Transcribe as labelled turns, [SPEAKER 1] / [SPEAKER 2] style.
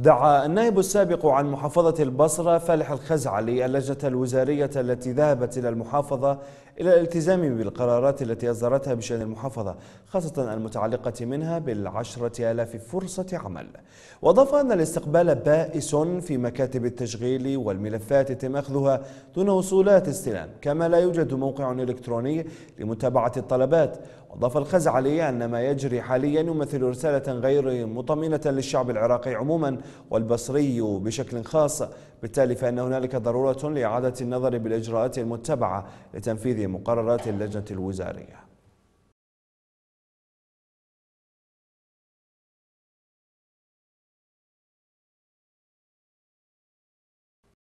[SPEAKER 1] دعا النائب السابق عن محافظة البصرة فالح الخزعلي اللجنة الوزارية التي ذهبت إلى المحافظة إلى الالتزام بالقرارات التي أصدرتها بشأن المحافظة خاصة المتعلقة منها بالعشرة آلاف فرصة عمل وأضاف أن الاستقبال بائس في مكاتب التشغيل والملفات يتم أخذها دون وصولات استلام كما لا يوجد موقع إلكتروني لمتابعة الطلبات وأضاف الخزعلي أن ما يجري حاليا يمثل رسالة غير مطمئنة للشعب العراقي عموما والبصري بشكل خاص بالتالي فإن هنالك ضرورة لإعادة النظر بالإجراءات المتبعة لتنفيذ مقررات اللجنة الوزارية